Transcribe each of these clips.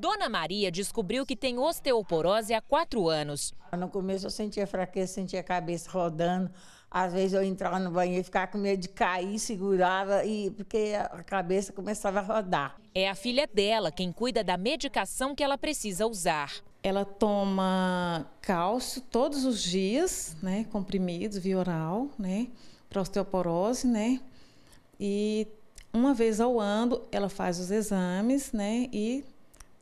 Dona Maria descobriu que tem osteoporose há quatro anos. No começo eu sentia fraqueza, sentia a cabeça rodando. Às vezes eu entrava no banheiro e ficava com medo de cair, segurava, e porque a cabeça começava a rodar. É a filha dela quem cuida da medicação que ela precisa usar. Ela toma cálcio todos os dias, né, comprimidos, via oral, né, para osteoporose, né, e uma vez ao ano ela faz os exames, né, e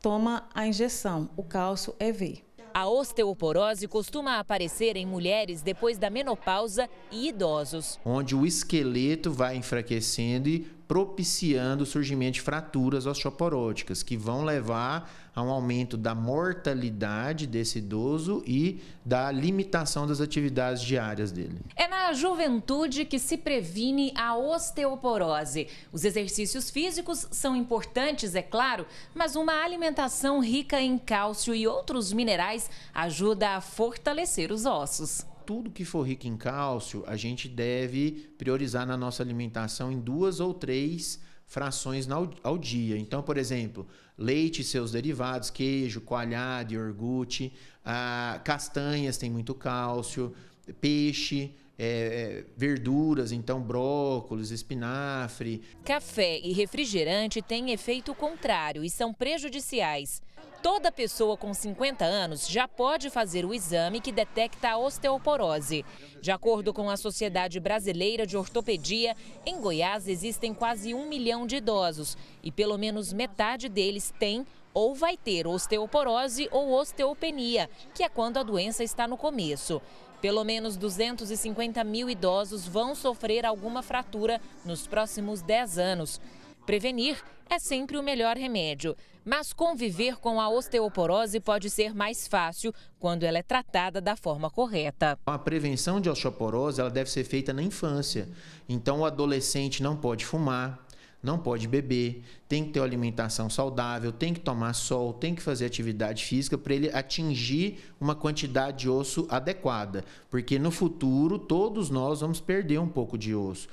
toma a injeção, o cálcio EV. A osteoporose costuma aparecer em mulheres depois da menopausa e idosos. Onde o esqueleto vai enfraquecendo e propiciando o surgimento de fraturas osteoporóticas, que vão levar a um aumento da mortalidade desse idoso e da limitação das atividades diárias dele. É na juventude que se previne a osteoporose. Os exercícios físicos são importantes, é claro, mas uma alimentação rica em cálcio e outros minerais ajuda a fortalecer os ossos tudo que for rico em cálcio, a gente deve priorizar na nossa alimentação em duas ou três frações ao dia. Então, por exemplo, leite e seus derivados, queijo, coalhada, iogurte, ah, castanhas tem muito cálcio, peixe, é, é, verduras, então brócolis, espinafre. Café e refrigerante têm efeito contrário e são prejudiciais. Toda pessoa com 50 anos já pode fazer o exame que detecta a osteoporose. De acordo com a Sociedade Brasileira de Ortopedia, em Goiás existem quase um milhão de idosos e pelo menos metade deles tem ou vai ter osteoporose ou osteopenia, que é quando a doença está no começo. Pelo menos 250 mil idosos vão sofrer alguma fratura nos próximos 10 anos. Prevenir é sempre o melhor remédio, mas conviver com a osteoporose pode ser mais fácil quando ela é tratada da forma correta. A prevenção de osteoporose ela deve ser feita na infância. Então o adolescente não pode fumar, não pode beber, tem que ter uma alimentação saudável, tem que tomar sol, tem que fazer atividade física para ele atingir uma quantidade de osso adequada, porque no futuro todos nós vamos perder um pouco de osso.